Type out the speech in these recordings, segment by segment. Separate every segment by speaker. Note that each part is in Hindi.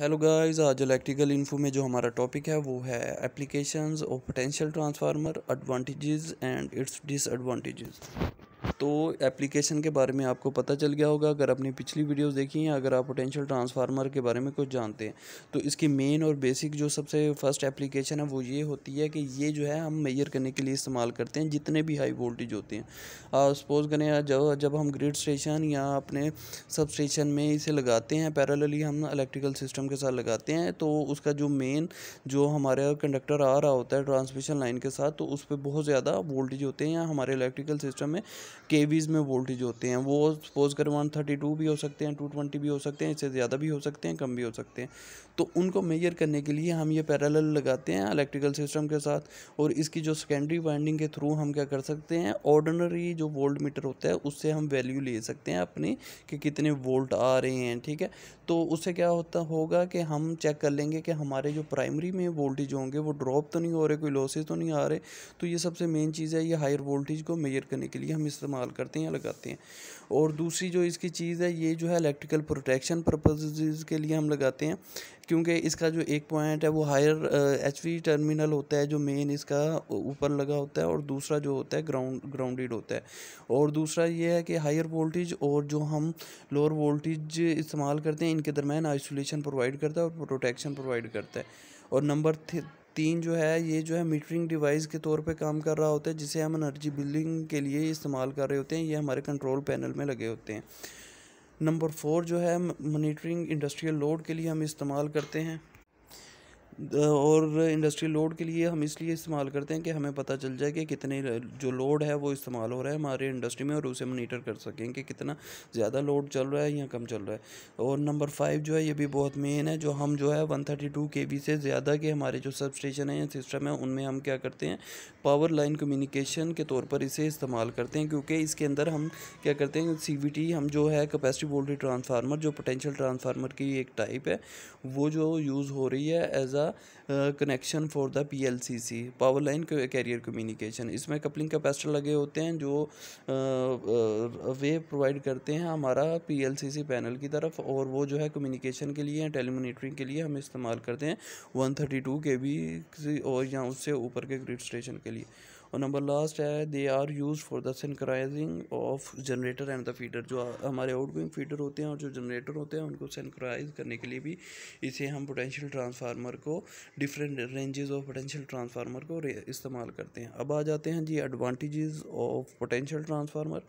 Speaker 1: हेलो गाइस आज इलेक्ट्रिकल इन्फो में जो हमारा टॉपिक है वो है applications of potential transformer advantages and its disadvantages तो एप्लीकेशन के बारे में आपको पता चल गया होगा अगर आपने पिछली वीडियोस देखी हैं अगर आप पोटेंशियल ट्रांसफार्मर के बारे में कुछ जानते हैं तो इसकी मेन और बेसिक जो सबसे फर्स्ट एप्लीकेशन है वो ये होती है कि ये जो है हम मेजर करने के लिए इस्तेमाल करते हैं जितने भी हाई वोल्टेज होते हैं सपोज़ करें जब जब हम ग्रिड स्टेशन या अपने सब स्टेशन में इसे लगाते हैं पैरलली हम इलेक्ट्रिकल सिस्टम के साथ लगाते हैं तो उसका जो मेन जो हमारा कंडक्टर आ रहा होता है ट्रांसमिशन लाइन के साथ तो उस पर बहुत ज़्यादा वोल्टेज होते हैं या हमारे इलेक्ट्रिकल सिस्टम में के में वोल्टेज होते हैं वो सपोज कर वन थर्टी टू भी हो सकते हैं टू ट्वेंटी भी हो सकते हैं इससे ज़्यादा भी हो सकते हैं कम भी हो सकते हैं तो उनको मेजर करने के लिए हम ये पैरल लगाते हैं इलेक्ट्रिकल सिस्टम के साथ और इसकी जो सेकेंडरी वाइंडिंग के थ्रू हम क्या कर सकते हैं ऑर्डनरी जो वोल्ट मीटर होता है उससे हम वैल्यू ले सकते हैं अपनी कि कितने वोल्ट आ रहे हैं ठीक है तो उससे क्या होता होगा कि हम चेक कर लेंगे कि हमारे जो प्राइमरी में वोल्टेज होंगे वो ड्रॉप तो नहीं हो रहे कोई लॉसेज तो नहीं आ रहे तो ये सबसे मेन चीज़ है ये हायर वोल्टेज को मेजर करने के लिए हम इस इस्तेमाल करते हैं या लगाते हैं और दूसरी जो इसकी चीज़ है ये जो है इलेक्ट्रिकल प्रोटेक्शन पर्पज़ के लिए हम लगाते हैं क्योंकि इसका जो एक पॉइंट है वो हायर एच टर्मिनल होता है जो मेन इसका ऊपर लगा होता है और दूसरा जो होता है ग्राउंड ग्राउंडेड होता है और दूसरा ये है कि हायर वोल्टेज और जो हम लोअर वोल्टेज इस्तेमाल करते हैं इनके दरमियान आइसोलेशन प्रोवाइड करता है और प्रोटेक्शन प्रोवाइड करता है और नंबर तीन जो है ये जो है मीटरिंग डिवाइस के तौर पे काम कर रहा होता है जिसे हम एनर्जी बिलिंग के लिए इस्तेमाल कर रहे होते हैं ये हमारे कंट्रोल पैनल में लगे होते हैं नंबर फोर जो है मॉनिटरिंग इंडस्ट्रियल लोड के लिए हम इस्तेमाल करते हैं और इंडस्ट्री लोड के लिए हम इसलिए इस्तेमाल करते हैं कि हमें पता चल जाए कि कितने जो लोड है वो इस्तेमाल हो रहा है हमारे इंडस्ट्री में और उसे मोनीटर कर सकें कि कितना ज़्यादा लोड चल रहा है या कम चल रहा है और नंबर फाइव जो है ये भी बहुत मेन है जो हम जो है one thirty two K V से ज़्यादा के हमारे जो सब स्टेशन हैं सिस्टम है उनमें हम क्या करते हैं पावर लाइन कम्युनिकेशन के तौर पर इसे इस्तेमाल करते हैं क्योंकि इसके अंदर हम क्या करते हैं सी वी टी हम जो है कैपेसिटी वोल्टेज ट्रांसफार्मर जो पोटेंशियल ट्रांसफार्मर की एक टाइप है वो जो यूज़ हो रही है as a connection for the PLCC power line carrier communication इसमें कपलिंग कैपेसिटर लगे होते हैं जो वे प्रोवाइड करते हैं हमारा पीएलसीसी पैनल की तरफ और वो जो है कम्युनिकेशन के लिए या टेलीमोनीटरिंग के लिए हम इस्तेमाल करते हैं one thirty two K V और या उससे ऊपर के ग्रिड स्टेशन के लिए और नंबर लास्ट है they are use for the synchronizing of generator and the feeder जो हमारे आउटगोइंग फीडर होते हैं और जो जनरेटर होते हैं उनको सेंक्राइज करने के लिए भी इसे हम पोटेंशियल ट्रांसफार्मर को different ranges of potential transformer को इस्तेमाल करते हैं अब आ जाते हैं जी एडवांटेजेस ऑफ पोटेंशियल ट्रांसफार्मर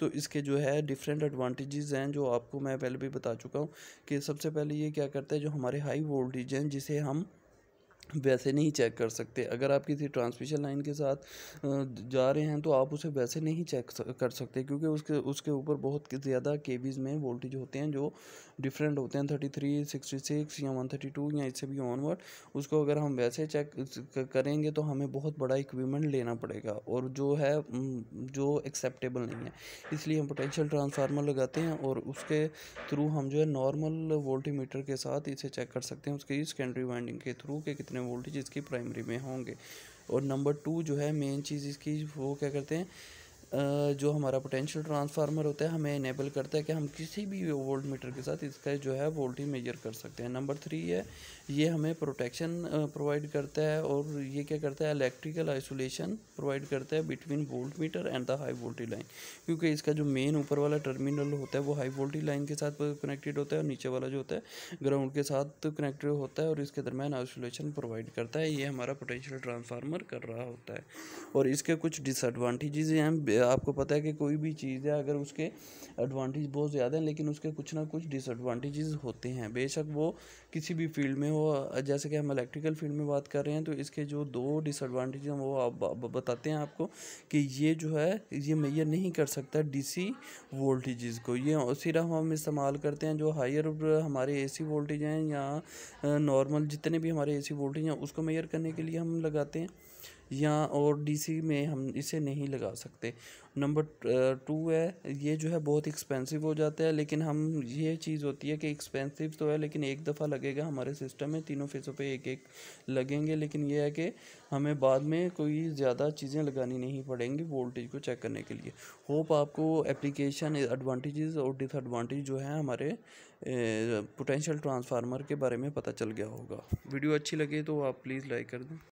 Speaker 1: तो इसके जो है डिफरेंट एडवांटेजेस हैं जो आपको मैं पहले भी बता चुका हूँ कि सबसे पहले ये क्या करता है जो हमारे हाई वोल्टेज हैं जिसे हम वैसे नहीं चेक कर सकते अगर आप किसी ट्रांसमिशन लाइन के साथ जा रहे हैं तो आप उसे वैसे नहीं चेक कर सकते क्योंकि उसके उसके ऊपर बहुत ज़्यादा केवीज़ में वोल्टेज होते हैं जो डिफरेंट होते हैं थर्टी थ्री सिक्सटी सिक्स या वन थर्टी टू या इससे भी ऑनवर्ड उसको अगर हम वैसे चेक करेंगे तो हमें बहुत बड़ा इक्विपमेंट लेना पड़ेगा और जो है जो एक्सेप्टेबल नहीं है इसलिए हम पोटेंशियल ट्रांसफार्मर लगाते हैं और उसके थ्रू हम जो है नॉर्मल वोल्टी के साथ इसे चेक कर सकते हैं उसकी सेकेंडरी वाइंडिंग के थ्रू के कितने अपने वोल्टेज इसकी प्राइमरी में होंगे और नंबर टू जो है मेन चीज़ इसकी वो क्या करते हैं जो हमारा पोटेंशियल ट्रांसफार्मर होता है हमें इनेबल करता है कि हम किसी भी वोल्ट मीटर के साथ इसका जो है वोल्टेज मेजर कर सकते हैं नंबर थ्री है ये हमें प्रोटेक्शन प्रोवाइड करता है और ये क्या करता है इलेक्ट्रिकल आइसोलेशन प्रोवाइड करता है between voltmeter and the high voltage line क्योंकि इसका जो मेन ऊपर वाला टर्मिनल होता है वो हाई वोल्टेज लाइन के साथ कनेक्टेड होता है और नीचे वाला जो होता है ग्राउंड के साथ कनेक्टेड होता है और इसके दरमियान आइसोलेशन प्रोवाइड करता है ये हमारा पोटेंशियल ट्रांसफार्मर कर रहा होता है और इसके कुछ डिसएडवाटेजेज हैं आपको पता है कि कोई भी चीज़ है अगर उसके एडवांटेज बहुत ज़्यादा हैं लेकिन उसके कुछ ना कुछ डिसएडवांटेजेस होते हैं बेशक वो किसी भी फील्ड में हो जैसे कि हम इलेक्ट्रिकल फील्ड में बात कर रहे हैं तो इसके जो दो डिसएडवांटेज हैं वो आप बताते हैं आपको कि ये जो है ये मैयर नहीं कर सकता सी वोल्टेजेस को ये सिर्फ हम इस्तेमाल करते हैं जो हायर हमारे सी वोल्टेज हैं या नॉर्मल जितने भी हमारे सी वोल्टेज हैं उसको मैयर करने के लिए हम लगाते हैं या और डीसी में हम इसे नहीं लगा सकते नंबर टू है ये जो है बहुत एक्सपेंसिव हो जाता है लेकिन हम ये चीज़ होती है कि एक्सपेंसिव तो है लेकिन एक दफ़ा लगेगा हमारे सिस्टम में तीनों फेसों पे एक एक लगेंगे लेकिन ये है कि हमें बाद में कोई ज़्यादा चीज़ें लगानी नहीं पड़ेंगी वोल्टेज को चेक करने के लिए होप आपको एप्लीकेशन एडवांटेजेस और डिसएडवांटेज जो है हमारे पोटेंशियल ट्रांसफार्मर के बारे में पता चल गया होगा वीडियो अच्छी लगे तो आप प्लीज़ लाइक कर दें